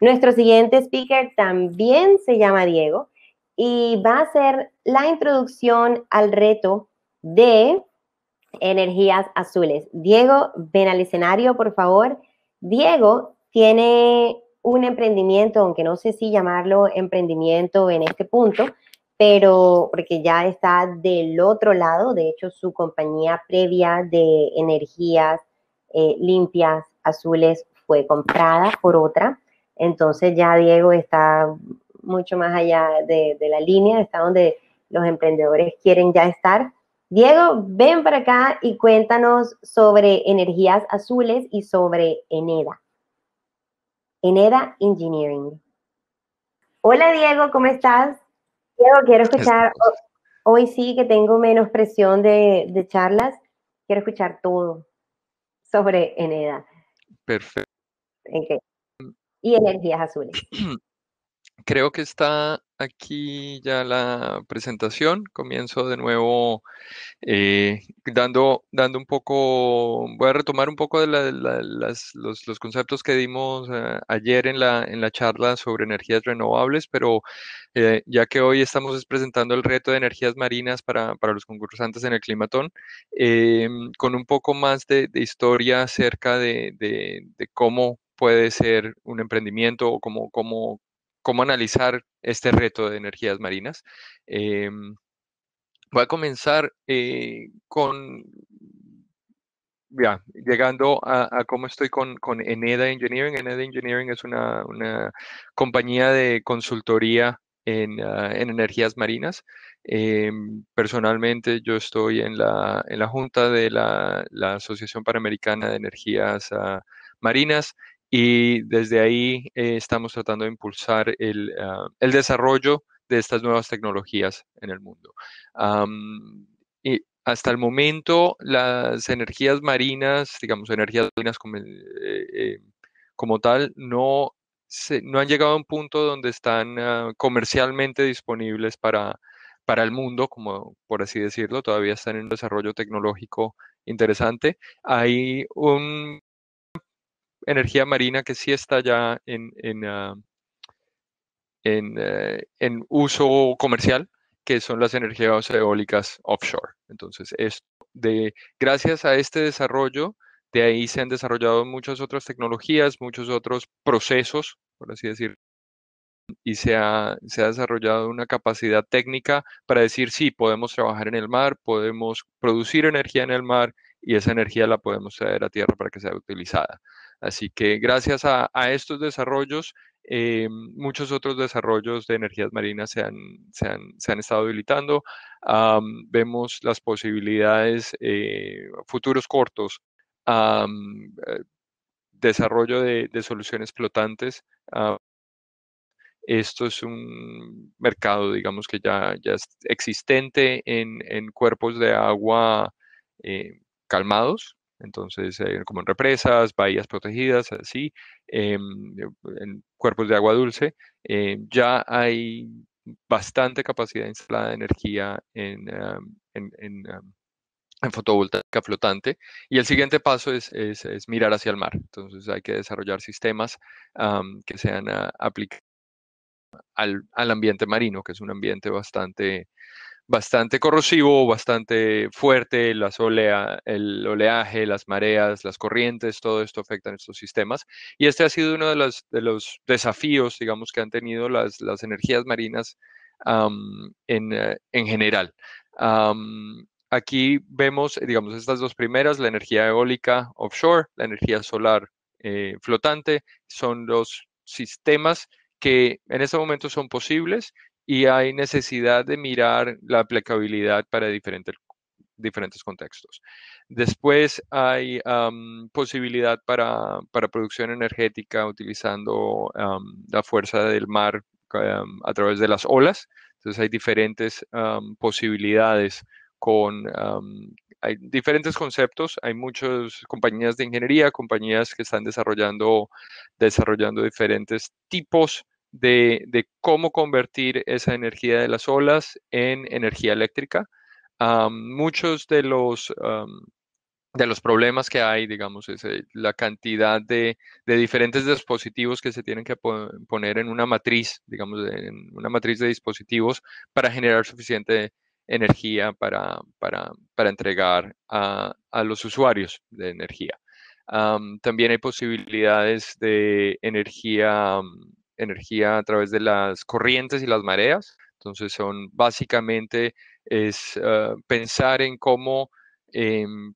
Nuestro siguiente speaker también se llama Diego y va a ser la introducción al reto de energías azules. Diego, ven al escenario, por favor. Diego tiene un emprendimiento, aunque no sé si llamarlo emprendimiento en este punto, pero porque ya está del otro lado, de hecho su compañía previa de energías eh, limpias azules fue comprada por otra entonces ya Diego está mucho más allá de, la línea, está donde los emprendedores quieren ya estar. Diego, ven para acá y cuéntanos sobre energías azules y sobre Eneda. Eneda Engineering. Hola Diego, ¿cómo estás? Diego, quiero escuchar, hoy sí que tengo menos presión de, charlas, quiero escuchar todo sobre Eneda. Perfecto y energías azules. Creo que está aquí ya la presentación. Comienzo de nuevo eh, dando, dando un poco, voy a retomar un poco de las, los, los, conceptos que dimos eh, ayer en la, en la charla sobre energías renovables, pero eh, ya que hoy estamos presentando el reto de energías marinas para, para los concursantes en el climatón, em, con un poco más de, de historia acerca de, de cómo puede ser un emprendimiento o cómo, cómo, cómo analizar este reto de energías marinas. Em, voy a comenzar eh, con, ya, llegando a, cómo estoy con, con Eneda Engineering. Eneda Engineering es una, una compañía de consultoría en, ah, energías marinas. Em, personalmente yo estoy en la, junta de la, Asociación Panamericana de Energías ah, Marinas y desde ahí eh, estamos tratando de impulsar el, ah, el, desarrollo de estas nuevas tecnologías en el mundo. y hasta el momento las energías marinas, digamos, energías marinas como, eh, eh, como tal, no, se, no han llegado a un punto donde están ah, comercialmente disponibles para, para el mundo, como por así decirlo, todavía están en un desarrollo tecnológico interesante. Hay un energía marina que sí está ya en, ah, eh, en, uso comercial, que son las energías eólicas offshore. Entonces, esto de, gracias a este desarrollo, de ahí se han desarrollado muchas otras tecnologías, muchos otros procesos, por así decir, y se ha, se ha, desarrollado una capacidad técnica para decir, sí, podemos trabajar en el mar, podemos producir energía en el mar y esa energía la podemos traer a tierra para que sea utilizada. Así que gracias a, estos desarrollos, eh, muchos otros desarrollos de energías marinas se han, estado habilitando. vemos las posibilidades, eh, futuros cortos, eh, desarrollo de, soluciones flotantes. Ah, esto es un mercado, digamos, que ya, ya es existente en, cuerpos de agua calmados, entonces, eh, como en represas, bahías protegidas, así, em, eh, en cuerpos de agua dulce, eh, ya hay bastante capacidad instalada de energía en, ah, ah, en, fotovoltaica flotante. Y el siguiente paso es, mirar hacia el mar. Entonces, hay que desarrollar sistemas que sean uh, al ambiente marino, que es un ambiente bastante bastante corrosivo, bastante fuerte, las olea, el oleaje, las mareas, las corrientes, todo esto afecta a estos sistemas. Y este ha sido uno de los, desafíos, digamos, que han tenido las, energías marinas eh, en, general. aquí vemos, digamos, estas dos primeras, la energía eólica offshore, la energía solar eh, flotante, son los sistemas que en este momento son posibles y hay necesidad de mirar la aplicabilidad para diferentes, diferentes contextos. Después hay posibilidad para, producción energética utilizando la fuerza del mar a través de las olas. Entonces hay diferentes posibilidades con diferentes conceptos, hay muchas compañías de ingeniería, compañías que están desarrollando, desarrollando diferentes tipos de, cómo convertir esa energía de las olas en energía eléctrica. Ah, muchos de los, ah, de los problemas que hay, digamos, es eh, la cantidad de, diferentes dispositivos que se tienen que poner en una matriz, digamos, en una matriz de dispositivos para generar suficiente energía para, para, entregar a, los usuarios de energía. Ah, también hay posibilidades de energía energía a través de las corrientes y las mareas. Entonces son básicamente es ah, pensar en cómo em,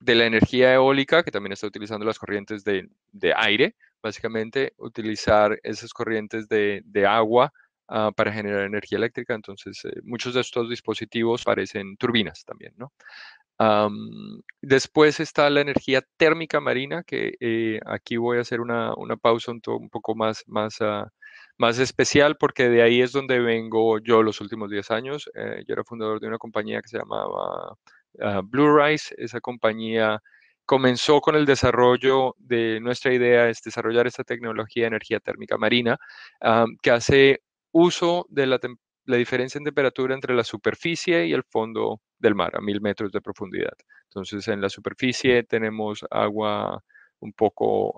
de la energía eólica, que también está utilizando las corrientes de, aire, básicamente utilizar esas corrientes de, agua ah, para generar energía eléctrica. Entonces, eh, muchos de estos dispositivos parecen turbinas también, ¿no? después está la energía térmica marina, que eh, aquí voy a hacer una, una pausa un, poco más, más, ah, más especial, porque de ahí es donde vengo yo los últimos 10 años. Eh, yo era fundador de una compañía que se llamaba ah, Blue Rise, Esa compañía comenzó con el desarrollo de nuestra idea, es desarrollar esta tecnología de energía térmica marina, ah, que hace uso de la, la diferencia en temperatura entre la superficie y el fondo del mar, a mil metros de profundidad. Entonces, en la superficie tenemos agua un poco,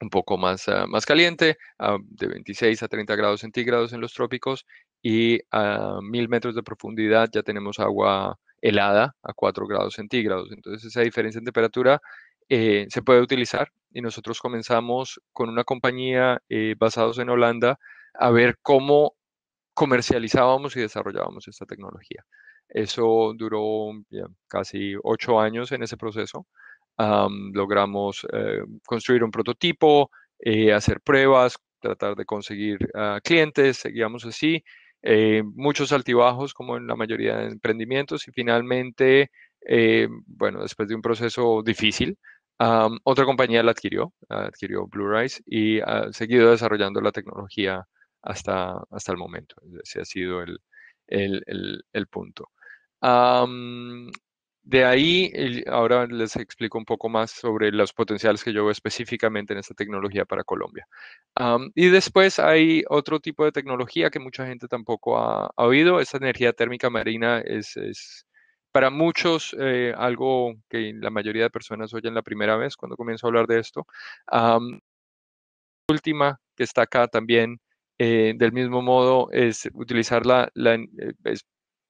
un poco más, ah, más caliente, ah, de 26 a 30 grados centígrados en los trópicos, y a mil metros de profundidad ya tenemos agua helada a 4 grados centígrados. Entonces, esa diferencia en temperatura eh, se puede utilizar y nosotros comenzamos con una compañía eh, basados en Holanda a ver cómo comercializábamos y desarrollábamos esta tecnología. Eso duró casi ocho años en ese proceso. logramos eh, construir un prototipo, eh, hacer pruebas, tratar de conseguir ah, clientes, seguíamos así. Eh, muchos altibajos como en la mayoría de emprendimientos y finalmente, bueno, después de un proceso difícil, otra compañía la adquirió, adquirió Blue Rise y ah, ha seguido desarrollando la tecnología hasta, hasta el momento. Ese ha sido el punto de ahí, ahora les explico un poco más sobre los potenciales que yo específicamente en esta tecnología para Colombia. y después hay otro tipo de tecnología que mucha gente tampoco ha, oído. Esta energía térmica marina es, para muchos eh, algo que la mayoría de personas oyen la primera vez cuando comienzo a hablar de esto. la última que está acá también, eh, del mismo modo, es utilizarla la, eh,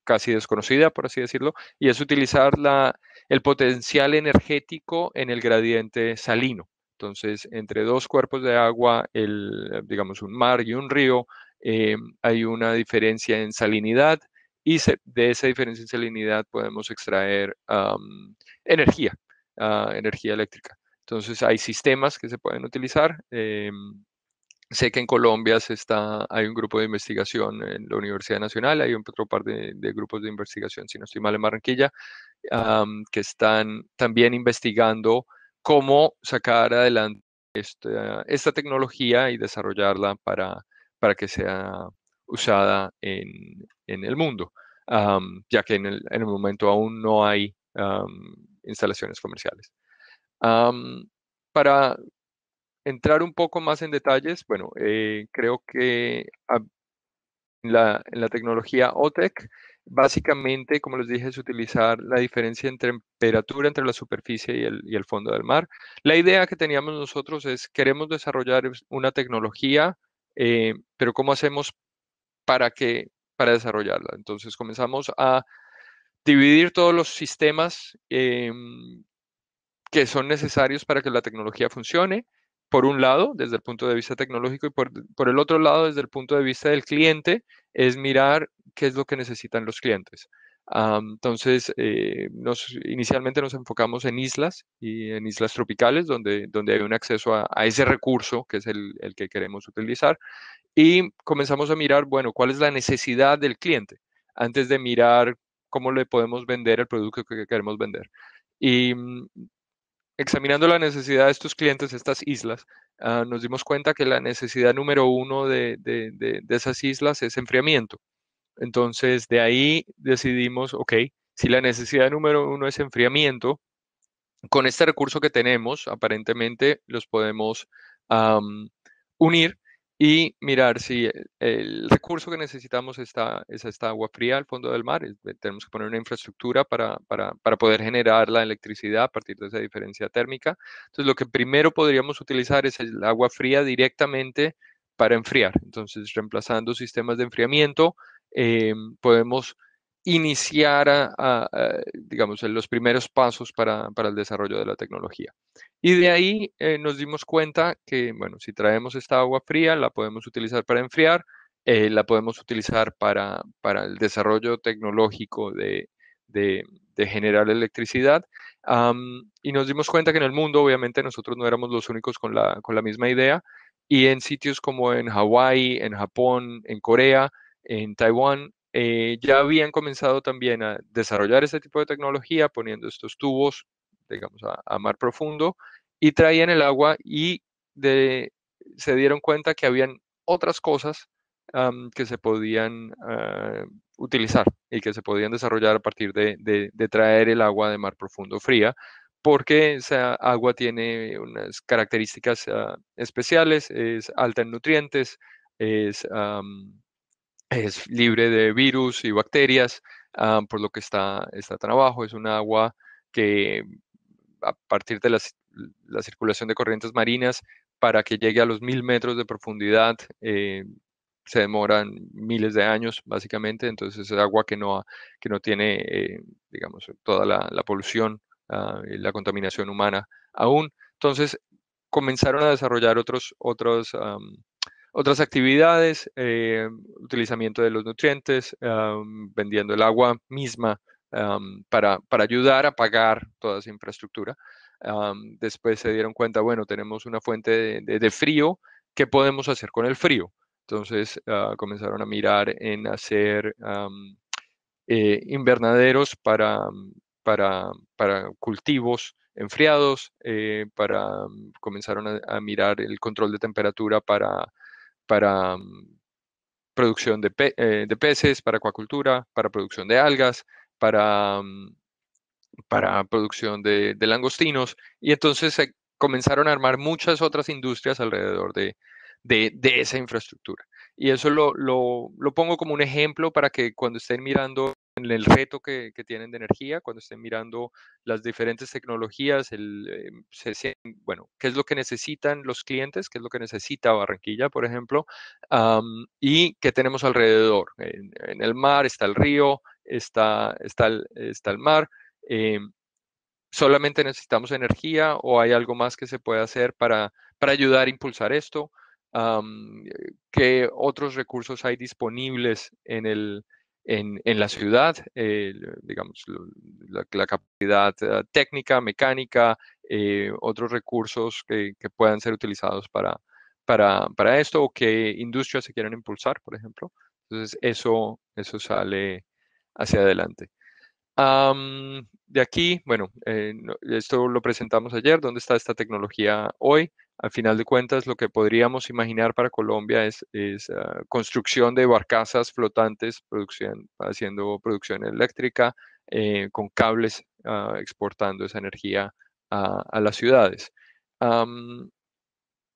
casi desconocida, por así decirlo, y es utilizar la, el potencial energético en el gradiente salino. Entonces, entre dos cuerpos de agua, el, digamos un mar y un río, em, hay una diferencia en salinidad y de esa diferencia en salinidad podemos extraer energía, ah, energía eléctrica. Entonces, hay sistemas que se pueden utilizar. Em, Sé que en Colombia se está, hay un grupo de investigación en la Universidad Nacional, hay otro par de, grupos de investigación, si no estoy mal, en Barranquilla, que están también investigando cómo sacar adelante esta, tecnología y desarrollarla para, para que sea usada en, el mundo, ya que en el, momento aún no hay instalaciones comerciales. para entrar un poco más en detalles, bueno, eh, creo que en la, tecnología OTEC, básicamente, como les dije, es utilizar la diferencia entre temperatura entre la superficie y el, fondo del mar. La idea que teníamos nosotros es, queremos desarrollar una tecnología, eh, pero ¿cómo hacemos para, que, para desarrollarla? Entonces comenzamos a dividir todos los sistemas em, que son necesarios para que la tecnología funcione por un lado, desde el punto de vista tecnológico, y por, el otro lado, desde el punto de vista del cliente, es mirar qué es lo que necesitan los clientes. Ah, entonces, eh, inicialmente nos enfocamos en islas y en islas tropicales, donde, donde hay un acceso a, ese recurso que es el, el que queremos utilizar. Y comenzamos a mirar, bueno, cuál es la necesidad del cliente antes de mirar cómo le podemos vender el producto que queremos vender. Y mm, examinando la necesidad de estos clientes, estas islas, ah, nos dimos cuenta que la necesidad número uno de, esas islas es enfriamiento. Entonces, de ahí decidimos, ok, si la necesidad número uno es enfriamiento, con este recurso que tenemos, aparentemente los podemos unir y mirar si eh, el recurso que necesitamos está, es esta agua fría al fondo del mar. Eh, tenemos que poner una infraestructura para, para, para, poder generar la electricidad a partir de esa diferencia térmica. Entonces, lo que primero podríamos utilizar es el agua fría directamente para enfriar. Entonces, reemplazando sistemas de enfriamiento, em, podemos iniciar, a, eh, digamos, los primeros pasos para, el desarrollo de la tecnología. Y de ahí eh, nos dimos cuenta que, bueno, si traemos esta agua fría, la podemos utilizar para enfriar, eh, la podemos utilizar para, para el desarrollo tecnológico de, de, generar electricidad. y nos dimos cuenta que en el mundo, obviamente, nosotros no éramos los únicos con la, con la misma idea. Y en sitios como en Hawái, en Japón, en Corea, en Taiwán, eh, ya habían comenzado también a desarrollar ese tipo de tecnología poniendo estos tubos, digamos, a, mar profundo y traían el agua y se dieron cuenta que habían otras cosas que se podían ah, utilizar y que se podían desarrollar a partir de, traer el agua de mar profundo fría, porque esa agua tiene unas características ah, especiales, es alta en nutrientes, es es libre de virus y bacterias, ah, por lo que está, tan abajo. Es un agua que a partir de la, circulación de corrientes marinas, para que llegue a los mil metros de profundidad, eh, se demoran miles de años, básicamente. Entonces es agua que no, que no tiene, eh, digamos, toda la, polución ah, y la contaminación humana aún. Entonces comenzaron a desarrollar otros, otros otras actividades, eh, utilizamiento de los nutrientes, vendiendo el agua misma para, ayudar a pagar toda esa infraestructura. después se dieron cuenta, bueno, tenemos una fuente de, frío, ¿qué podemos hacer con el frío? Entonces ah, comenzaron a mirar en hacer eh, invernaderos para, para, cultivos enfriados, eh, para, comenzaron a, mirar el control de temperatura para para mm, producción eh, de, peces, para acuacultura, para producción de algas, para, mm, producción de, langostinos. Y entonces se comenzaron a armar muchas otras industrias alrededor de, esa infraestructura. Y eso lo pongo como un ejemplo para que cuando estén mirando en el reto que, que, tienen de energía, cuando estén mirando las diferentes tecnologías, el, eh, bueno, qué es lo que necesitan los clientes, qué es lo que necesita Barranquilla, por ejemplo, y qué tenemos alrededor. En, el mar está el río, está, está, el, está el mar. Eh, ¿Solamente necesitamos energía o hay algo más que se puede hacer para, para ayudar a impulsar esto? Eh, ¿Qué otros recursos hay disponibles en el, en, la ciudad, eh, digamos, la, capacidad eh, técnica, mecánica, eh, otros recursos que, puedan ser utilizados para, esto o qué industrias se quieran impulsar, por ejemplo. Entonces, eso, eso sale hacia adelante. de aquí, bueno, esto lo presentamos ayer, ¿dónde está esta tecnología hoy? Al final de cuentas, lo que podríamos imaginar para Colombia es, ah, construcción de barcazas flotantes, haciendo producción eléctrica eh, con cables ah, exportando esa energía a, las ciudades.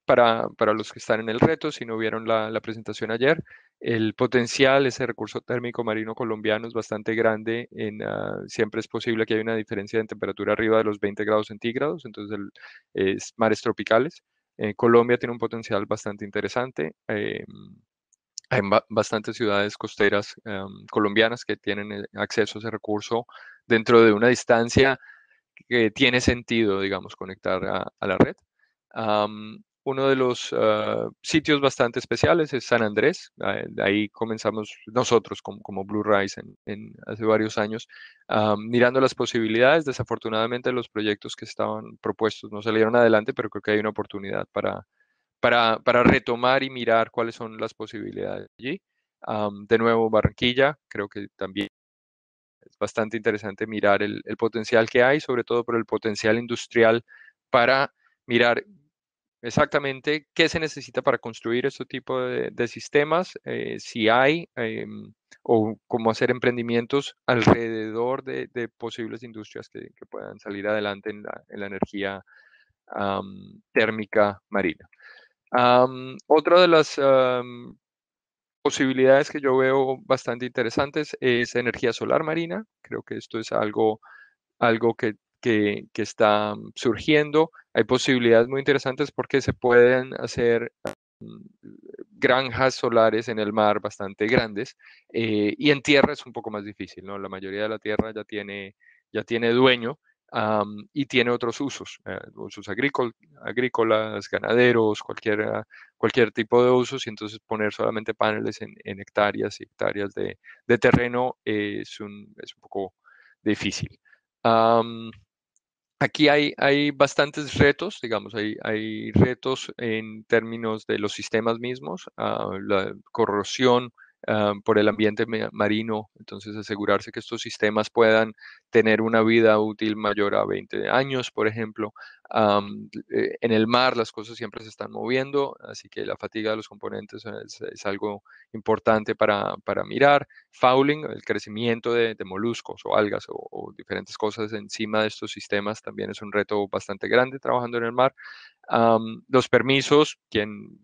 para, los que están en el reto, si no vieron la, presentación ayer, el potencial, ese recurso térmico marino colombiano es bastante grande. Ah, siempre es posible que haya una diferencia de temperatura arriba de los 20 grados centígrados, entonces es mares tropicales. Eh, Colombia tiene un potencial bastante interesante. hay eh, bastantes ciudades costeras em, colombianas que tienen eh, acceso a ese recurso dentro de una distancia que tiene sentido, digamos, conectar a, la red uno de los ah, sitios bastante especiales es San Andrés. Ah, ahí comenzamos nosotros como, como Blue Rise en, hace varios años, ah, mirando las posibilidades. Desafortunadamente los proyectos que estaban propuestos no salieron adelante, pero creo que hay una oportunidad para, para, para retomar y mirar cuáles son las posibilidades allí. de nuevo, Barranquilla, creo que también es bastante interesante mirar el, el potencial que hay, sobre todo por el potencial industrial para mirar exactamente qué se necesita para construir este tipo de, sistemas, eh, si hay eh, o cómo hacer emprendimientos alrededor de, posibles industrias que, puedan salir adelante en la, energía térmica marina. otra de las posibilidades que yo veo bastante interesantes es energía solar marina. Creo que esto es algo, algo que, que está surgiendo hay posibilidades muy interesantes porque se pueden hacer mm, granjas solares en el mar bastante grandes eh, y en tierra es un poco más difícil, ¿no? La mayoría de la tierra ya tiene, ya tiene dueño y tiene otros usos, eh, usos agrícolas, ganaderos, cualquier, cualquier tipo de usos y entonces poner solamente paneles en, hectáreas y hectáreas de, terreno eh, es, un, es, un, poco difícil. Aquí hay, hay bastantes retos, digamos, hay, hay retos en términos de los sistemas mismos, ah, la corrosión por el ambiente marino, entonces asegurarse que estos sistemas puedan tener una vida útil mayor a 20 años, por ejemplo. Eh, en el mar las cosas siempre se están moviendo, así que la fatiga de los componentes es, algo importante para, para, mirar. Fouling, el crecimiento de, moluscos o algas o, diferentes cosas encima de estos sistemas también es un reto bastante grande trabajando en el mar. los permisos, quien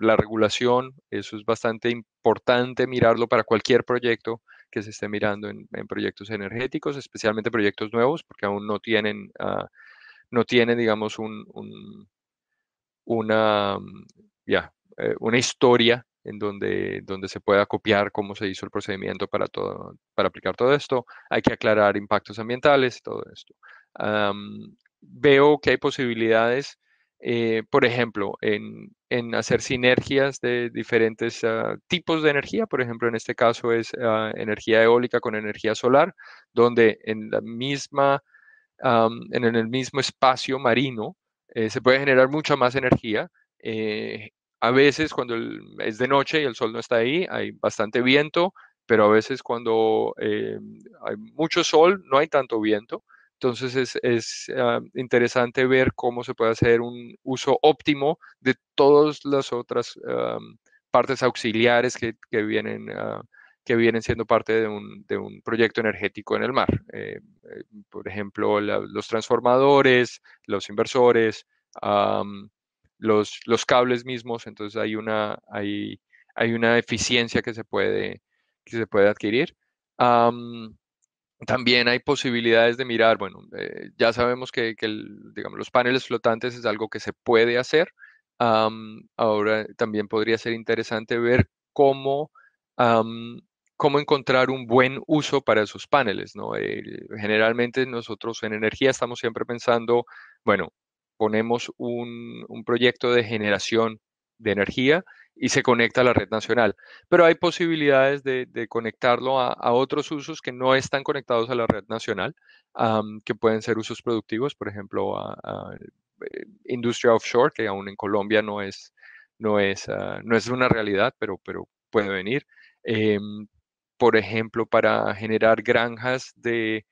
la regulación, eso es bastante importante mirarlo para cualquier proyecto que se esté mirando en, proyectos energéticos, especialmente proyectos nuevos, porque aún no tienen, ah, no tienen digamos, una, mm, ya eh, una historia en donde, donde se pueda copiar cómo se hizo el procedimiento para, todo, para aplicar todo esto. Hay que aclarar impactos ambientales, todo esto. veo que hay posibilidades eh, por ejemplo, en, hacer sinergias de diferentes ah, tipos de energía, por ejemplo, en este caso es ah, energía eólica con energía solar, donde en la misma, en el mismo espacio marino eh, se puede generar mucha más energía. Eh, a veces cuando es de noche y el sol no está ahí, hay bastante viento, pero a veces cuando hay mucho sol no hay tanto viento. Entonces es, ah, interesante ver cómo se puede hacer un uso óptimo de todas las otras ah, partes auxiliares que, vienen, ah, que vienen siendo parte de un, de un proyecto energético en el mar. Eh, eh, por ejemplo, los transformadores, los inversores, los, los, cables mismos. Entonces hay una, hay, una eficiencia que se puede, que se puede adquirir. También hay posibilidades de mirar, bueno, eh, ya sabemos que, los paneles flotantes es algo que se puede hacer. ahora también podría ser interesante ver cómo, encontrar un buen uso para esos paneles. ¿no? Eh, generalmente nosotros en energía estamos siempre pensando, bueno, ponemos un proyecto de generación de energía, y se conecta a la red nacional. Pero hay posibilidades de, conectarlo a, otros usos que no están conectados a la red nacional, que pueden ser usos productivos, por ejemplo, a, eh, industria offshore, que aún en Colombia no es, no es, ah, no es una realidad, pero, pero puede venir. Em, por ejemplo, para generar granjas de,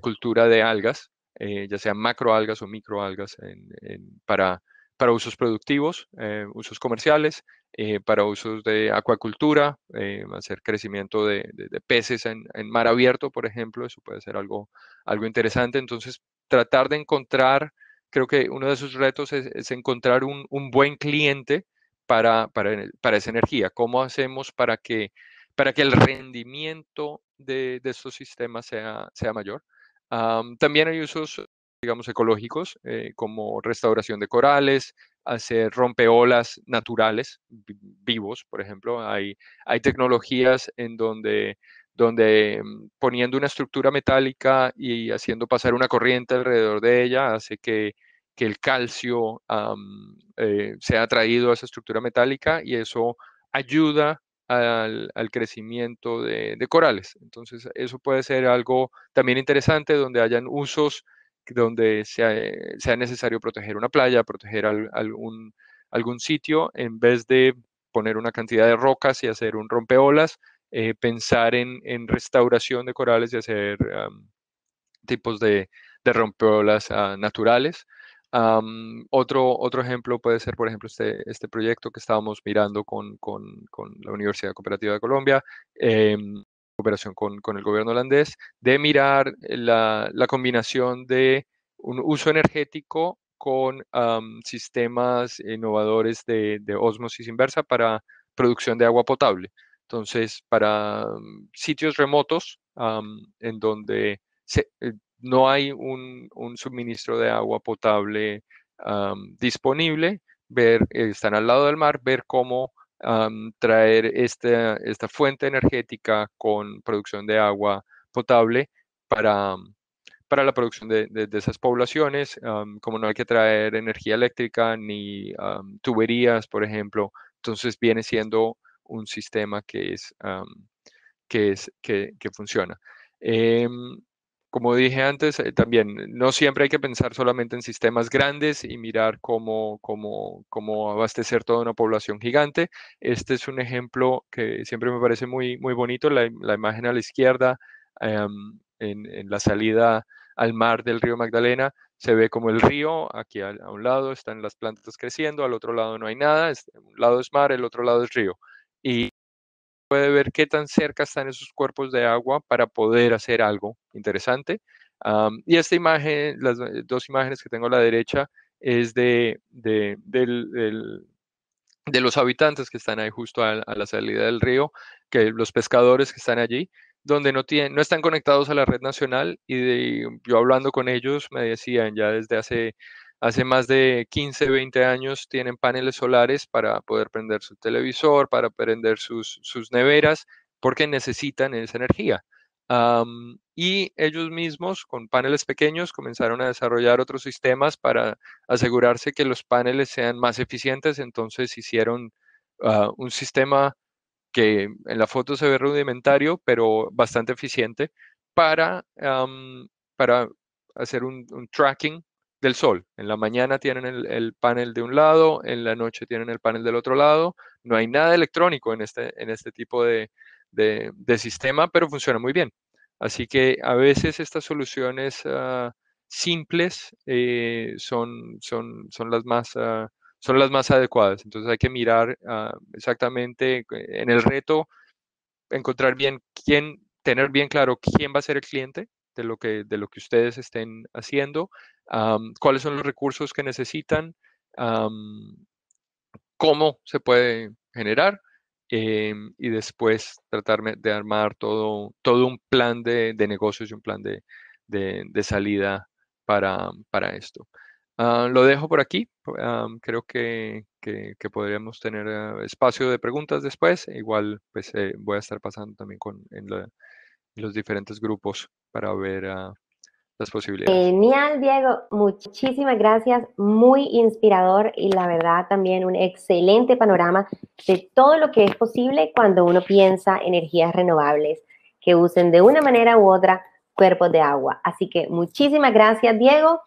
cultura de algas, eh, ya sean macroalgas o microalgas, para, para usos productivos, eh, usos comerciales, eh, para usos de acuacultura, eh, hacer crecimiento de, peces en, mar abierto, por ejemplo, eso puede ser algo, algo interesante. Entonces, tratar de encontrar, creo que uno de sus retos es, encontrar un, buen cliente para, para, esa energía. ¿Cómo hacemos para que, para que el rendimiento de, de estos sistemas sea, mayor? también hay usos digamos, ecológicos, eh, como restauración de corales, hacer rompeolas naturales, vivos, por ejemplo. Hay, hay tecnologías en donde, donde mm, poniendo una estructura metálica y haciendo pasar una corriente alrededor de ella hace que, el calcio eh, sea atraído a esa estructura metálica y eso ayuda al, crecimiento de, corales. Entonces, eso puede ser algo también interesante donde hayan usos donde eh, sea, necesario proteger una playa, proteger algún, algún sitio, en vez de poner una cantidad de rocas y hacer un rompeolas, eh, pensar en, restauración de corales y hacer tipos de, rompeolas ah, naturales. otro, otro ejemplo puede ser, por ejemplo, este, este proyecto que estábamos mirando con, la Universidad Cooperativa de Colombia, em, cooperación con, el gobierno holandés, de mirar la, combinación de un uso energético con sistemas innovadores de, osmosis inversa para producción de agua potable. Entonces, para sitios remotos en donde eh, no hay un, suministro de agua potable disponible, ver, eh, están al lado del mar, ver cómo traer esta, fuente energética con producción de agua potable para, para la producción de, esas poblaciones, como no hay que traer energía eléctrica ni tuberías, por ejemplo, entonces viene siendo un sistema que es, que, es que, funciona. Em, como dije antes, eh, también no siempre hay que pensar solamente en sistemas grandes y mirar cómo, cómo, abastecer toda una población gigante. Este es un ejemplo que siempre me parece muy, muy bonito, la, imagen a la izquierda em, en, la salida al mar del río Magdalena. Se ve como el río, aquí a, un lado están las plantas creciendo, al otro lado no hay nada, un lado es mar, el otro lado es río. Y puede ver qué tan cerca están esos cuerpos de agua para poder hacer algo interesante. y esta imagen, las dos imágenes que tengo a la derecha, es de, de, los habitantes que están ahí justo a, la salida del río, que los pescadores que están allí, donde no, tienen, no están conectados a la red nacional. Y yo hablando con ellos me decían ya desde hace hace más de 15, 20 años tienen paneles solares para poder prender su televisor, para prender sus, neveras, porque necesitan esa energía. y ellos mismos, con paneles pequeños, comenzaron a desarrollar otros sistemas para asegurarse que los paneles sean más eficientes. Entonces hicieron ah, un sistema que en la foto se ve rudimentario, pero bastante eficiente, para, para hacer un tracking del sol. En la mañana tienen el, panel de un lado, en la noche tienen el panel del otro lado. No hay nada electrónico en este, en este tipo de, de, sistema, pero funciona muy bien. Así que a veces estas soluciones ah, simples eh, son, son, son, las más, ah, son las más adecuadas. Entonces hay que mirar ah, exactamente eh, en el reto, encontrar bien quién, tener bien claro quién va a ser el cliente de lo que, de lo que ustedes estén haciendo cuáles son los recursos que necesitan, cómo se puede generar em, y después tratar de armar todo, todo un plan de, de negocios y un plan de, de, salida para, para esto. Ah, lo dejo por aquí. creo que, que, podríamos tener ah, espacio de preguntas después. Igual pues, eh, voy a estar pasando también con, en, los diferentes grupos para ver ah, Genial, Diego. Muchísimas gracias. Muy inspirador y la verdad también un excelente panorama de todo lo que es posible cuando uno piensa energías renovables que usen de una manera u otra cuerpos de agua. Así que muchísimas gracias, Diego.